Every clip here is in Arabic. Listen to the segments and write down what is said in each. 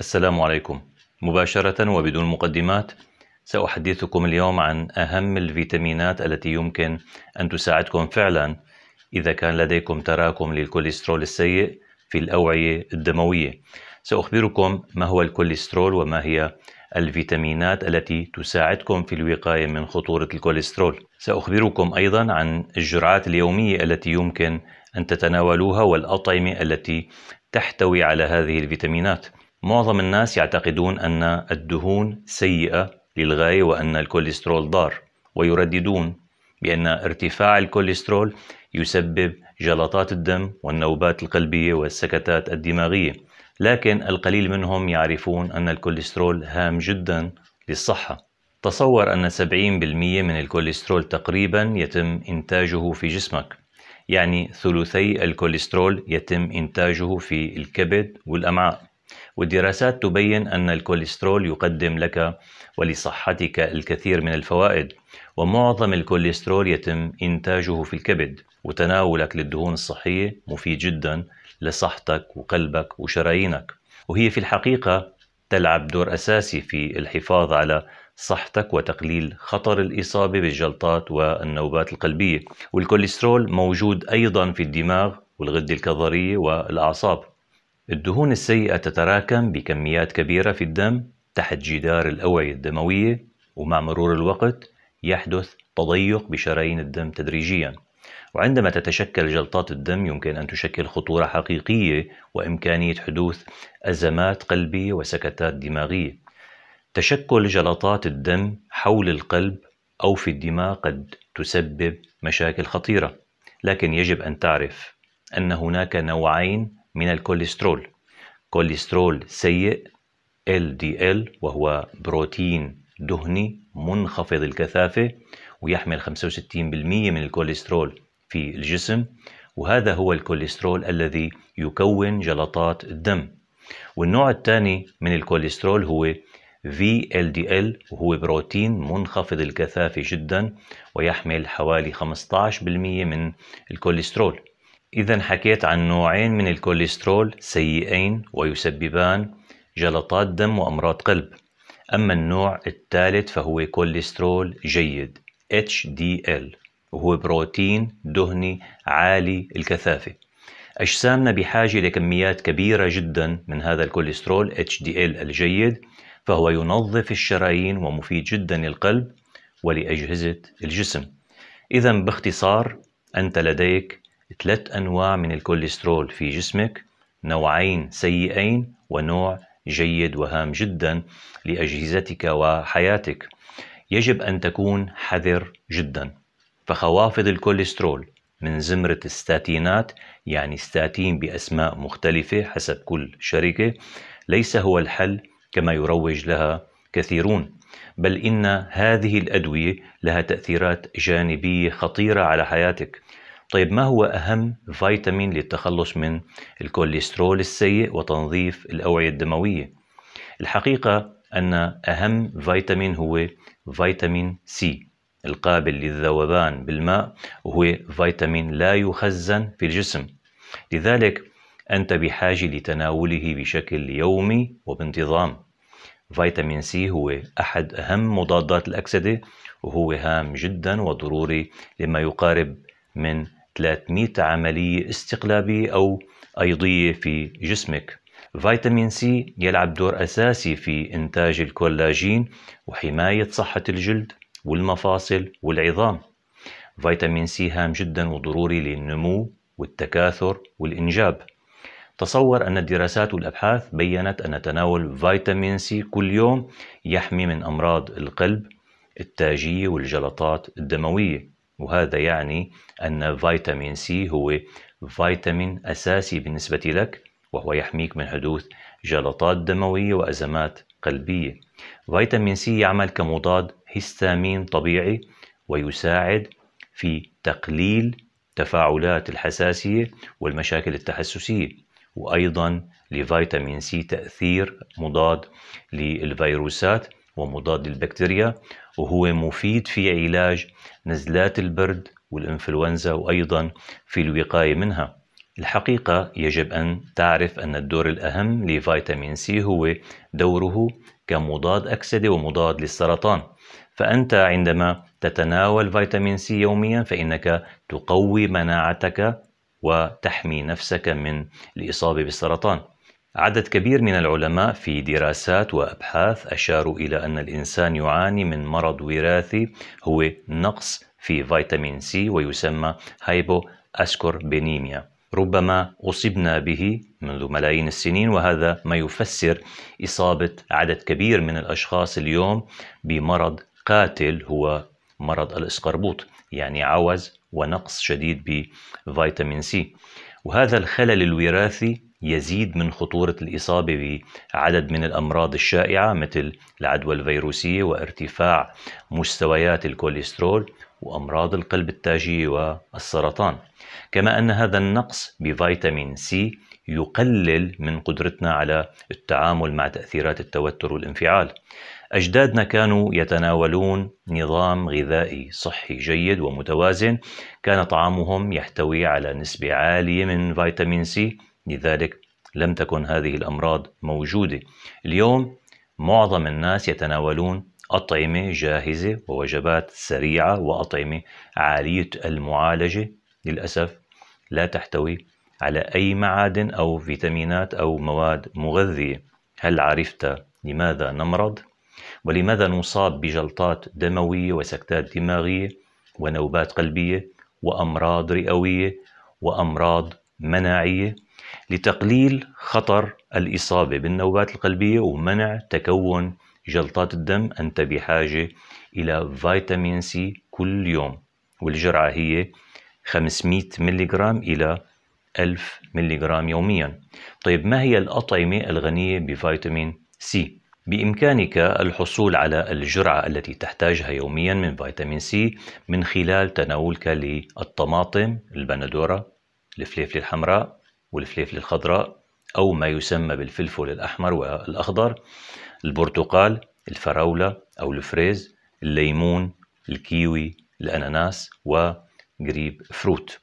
السلام عليكم مباشرة وبدون مقدمات سأحدثكم اليوم عن أهم الفيتامينات التي يمكن أن تساعدكم فعلا إذا كان لديكم تراكم للكوليسترول السيء في الأوعية الدموية سأخبركم ما هو الكوليسترول وما هي الفيتامينات التي تساعدكم في الوقاية من خطورة الكوليسترول سأخبركم أيضا عن الجرعات اليومية التي يمكن أن تتناولوها والأطعمة التي تحتوي على هذه الفيتامينات معظم الناس يعتقدون أن الدهون سيئة للغاية وأن الكوليسترول ضار ويرددون بأن ارتفاع الكوليسترول يسبب جلطات الدم والنوبات القلبية والسكتات الدماغية لكن القليل منهم يعرفون أن الكوليسترول هام جدا للصحة تصور أن 70% من الكوليسترول تقريبا يتم إنتاجه في جسمك يعني ثلثي الكوليسترول يتم إنتاجه في الكبد والأمعاء والدراسات تبين أن الكوليسترول يقدم لك ولصحتك الكثير من الفوائد ومعظم الكوليسترول يتم إنتاجه في الكبد وتناولك للدهون الصحية مفيد جدا لصحتك وقلبك وشرايينك وهي في الحقيقة تلعب دور أساسي في الحفاظ على صحتك وتقليل خطر الإصابة بالجلطات والنوبات القلبية والكوليسترول موجود أيضا في الدماغ والغدة الكظرية والأعصاب الدهون السيئة تتراكم بكميات كبيرة في الدم تحت جدار الأوعية الدموية ومع مرور الوقت يحدث تضيق بشرايين الدم تدريجيا وعندما تتشكل جلطات الدم يمكن أن تشكل خطورة حقيقية وإمكانية حدوث أزمات قلبية وسكتات دماغية تشكل جلطات الدم حول القلب أو في الدماغ قد تسبب مشاكل خطيرة لكن يجب أن تعرف أن هناك نوعين من الكوليسترول كوليسترول سيء LDL وهو بروتين دهني منخفض الكثافة ويحمل 65% من الكوليسترول في الجسم وهذا هو الكوليسترول الذي يكون جلطات الدم والنوع الثاني من الكوليسترول هو VLDL وهو بروتين منخفض الكثافة جدا ويحمل حوالي 15% من الكوليسترول إذا حكيت عن نوعين من الكوليسترول سيئين ويسببان جلطات دم وأمراض قلب أما النوع الثالث فهو كوليسترول جيد HDL وهو بروتين دهني عالي الكثافة أجسامنا بحاجة لكميات كبيرة جدا من هذا الكوليسترول HDL الجيد فهو ينظف الشرايين ومفيد جدا للقلب ولأجهزة الجسم إذا باختصار أنت لديك ثلاث أنواع من الكوليسترول في جسمك نوعين سيئين ونوع جيد وهام جدا لأجهزتك وحياتك يجب أن تكون حذر جدا فخوافض الكوليسترول من زمرة الستاتينات يعني ستاتين بأسماء مختلفة حسب كل شركة ليس هو الحل كما يروج لها كثيرون بل إن هذه الأدوية لها تأثيرات جانبية خطيرة على حياتك طيب ما هو أهم فيتامين للتخلص من الكوليسترول السيء وتنظيف الأوعية الدموية؟ الحقيقة أن أهم فيتامين هو فيتامين سي القابل للذوبان بالماء وهو فيتامين لا يخزن في الجسم لذلك أنت بحاجة لتناوله بشكل يومي وبانتظام فيتامين سي هو أحد أهم مضادات الأكسدة وهو هام جدا وضروري لما يقارب من 300 عملية استقلابية أو أيضية في جسمك فيتامين سي يلعب دور أساسي في إنتاج الكولاجين وحماية صحة الجلد والمفاصل والعظام فيتامين سي هام جدا وضروري للنمو والتكاثر والإنجاب تصور أن الدراسات والأبحاث بيّنت أن تناول فيتامين سي كل يوم يحمي من أمراض القلب التاجية والجلطات الدموية وهذا يعني أن فيتامين سي هو فيتامين أساسي بالنسبة لك وهو يحميك من حدوث جلطات دموية وأزمات قلبية فيتامين سي يعمل كمضاد هستامين طبيعي ويساعد في تقليل تفاعلات الحساسية والمشاكل التحسسية وأيضا لفيتامين سي تأثير مضاد للفيروسات ومضاد للبكتيريا وهو مفيد في علاج نزلات البرد والإنفلونزا وأيضا في الوقاية منها الحقيقة يجب أن تعرف أن الدور الأهم لفيتامين سي هو دوره كمضاد أكسدة ومضاد للسرطان فأنت عندما تتناول فيتامين سي يوميا فإنك تقوي مناعتك وتحمي نفسك من الإصابة بالسرطان عدد كبير من العلماء في دراسات وأبحاث أشاروا إلى أن الإنسان يعاني من مرض وراثي هو نقص في فيتامين سي ويسمى هايبو أسكوربينيميا ربما أصبنا به منذ ملايين السنين وهذا ما يفسر إصابة عدد كبير من الأشخاص اليوم بمرض قاتل هو مرض الإسقربوط يعني عوز ونقص شديد بفيتامين سي وهذا الخلل الوراثي يزيد من خطورة الإصابة بعدد من الأمراض الشائعة مثل العدوى الفيروسية وارتفاع مستويات الكوليسترول وأمراض القلب التاجي والسرطان كما أن هذا النقص بفيتامين سي يقلل من قدرتنا على التعامل مع تأثيرات التوتر والانفعال أجدادنا كانوا يتناولون نظام غذائي صحي جيد ومتوازن كان طعامهم يحتوي على نسبة عالية من فيتامين سي لذلك لم تكن هذه الأمراض موجودة اليوم معظم الناس يتناولون أطعمة جاهزة ووجبات سريعة وأطعمة عالية المعالجة للأسف لا تحتوي على أي معادن أو فيتامينات أو مواد مغذية هل عرفت لماذا نمرض؟ ولماذا نصاب بجلطات دموية وسكتات دماغية ونوبات قلبية وأمراض رئوية وأمراض مناعية لتقليل خطر الإصابة بالنوبات القلبية ومنع تكون جلطات الدم أنت بحاجة إلى فيتامين سي كل يوم والجرعة هي 500 جرام إلى 1000 جرام يوميا طيب ما هي الأطعمة الغنية بفيتامين سي؟ بإمكانك الحصول على الجرعة التي تحتاجها يوميا من فيتامين سي من خلال تناولك للطماطم، البندورة، الفليفلة الحمراء والفليفلة الخضراء أو ما يسمى بالفلفل الأحمر والأخضر البرتقال الفراولة أو الفريز الليمون الكيوي الأناناس وجريب فروت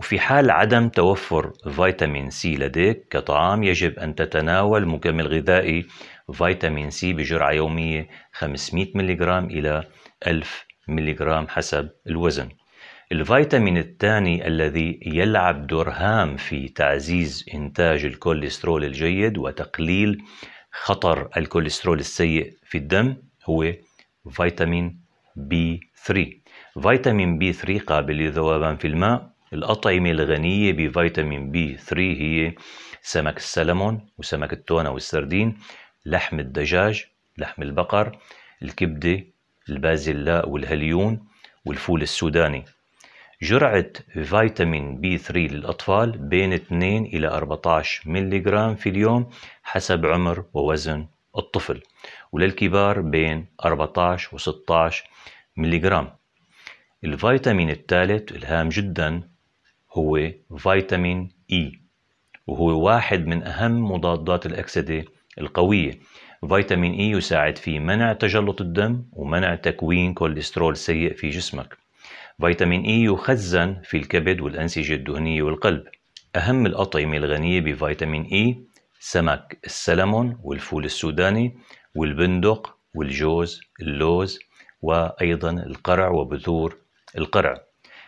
وفي حال عدم توفر فيتامين سي لديك كطعام يجب أن تتناول مكمل غذائي فيتامين سي بجرعة يومية 500 ملغ إلى 1000 ملغ حسب الوزن الفيتامين الثاني الذي يلعب دور هام في تعزيز إنتاج الكوليسترول الجيد وتقليل خطر الكوليسترول السيء في الدم هو فيتامين بي 3 فيتامين بي 3 قابل للذوبان في الماء الأطعمة الغنية بفيتامين بي 3 هي سمك السلمون وسمك التونة والسردين لحم الدجاج لحم البقر الكبدة البازلاء والهليون والفول السوداني جرعة فيتامين بي 3 للأطفال بين 2 إلى 14 جرام في اليوم حسب عمر ووزن الطفل وللكبار بين 14 و 16 جرام الفيتامين الثالث الهام جدا هو فيتامين إي e، وهو واحد من أهم مضادات الأكسدة القوية فيتامين إي e يساعد في منع تجلط الدم ومنع تكوين كوليسترول سيء في جسمك فيتامين إي يخزن في الكبد والأنسجة الدهنية والقلب أهم الأطعمة الغنية بفيتامين إي سمك السلمون والفول السوداني والبندق والجوز اللوز وأيضا القرع وبذور القرع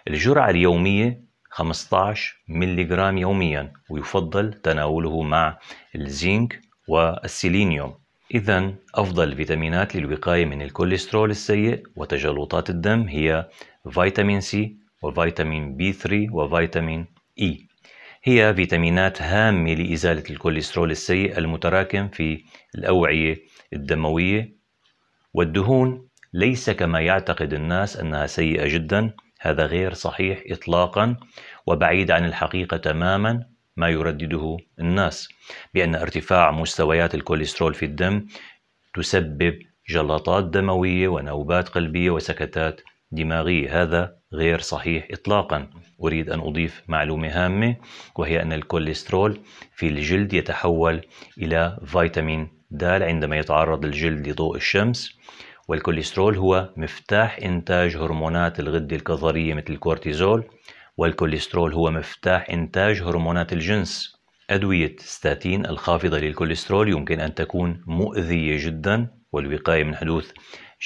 الجرعة اليومية 15 ملغ يوميا ويفضل تناوله مع الزنك والسيلينيوم إذا أفضل الفيتامينات للوقاية من الكوليسترول السيء وتجلطات الدم هي فيتامين سي وفيتامين بي 3 وفيتامين إي هي فيتامينات هامة لإزالة الكوليسترول السيء المتراكم في الأوعية الدموية والدهون ليس كما يعتقد الناس أنها سيئة جدا هذا غير صحيح إطلاقا وبعيد عن الحقيقة تماما ما يردده الناس بأن ارتفاع مستويات الكوليسترول في الدم تسبب جلطات دموية ونوبات قلبية وسكتات دماغي هذا غير صحيح إطلاقا أريد أن أضيف معلومة هامة وهي أن الكوليسترول في الجلد يتحول إلى فيتامين د عندما يتعرض الجلد لضوء الشمس والكوليسترول هو مفتاح إنتاج هرمونات الغدة الكظرية مثل الكورتيزول والكوليسترول هو مفتاح إنتاج هرمونات الجنس أدوية ستاتين الخافضة للكوليسترول يمكن أن تكون مؤذية جدا والوقاية من حدوث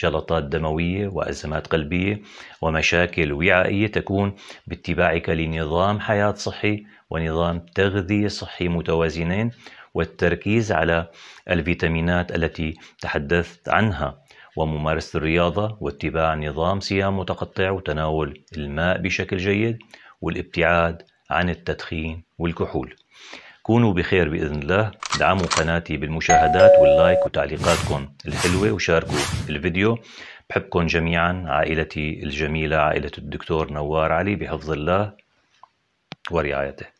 جلطات دموية وأزمات قلبية ومشاكل وعائية تكون باتباعك لنظام حياة صحي ونظام تغذية صحي متوازنين والتركيز على الفيتامينات التي تحدثت عنها وممارسة الرياضة واتباع نظام صيام متقطع وتناول الماء بشكل جيد والابتعاد عن التدخين والكحول كونوا بخير بإذن الله دعموا قناتي بالمشاهدات واللايك وتعليقاتكم الحلوة وشاركوا الفيديو بحبكم جميعا عائلتي الجميلة عائلة الدكتور نوار علي بحفظ الله ورعايته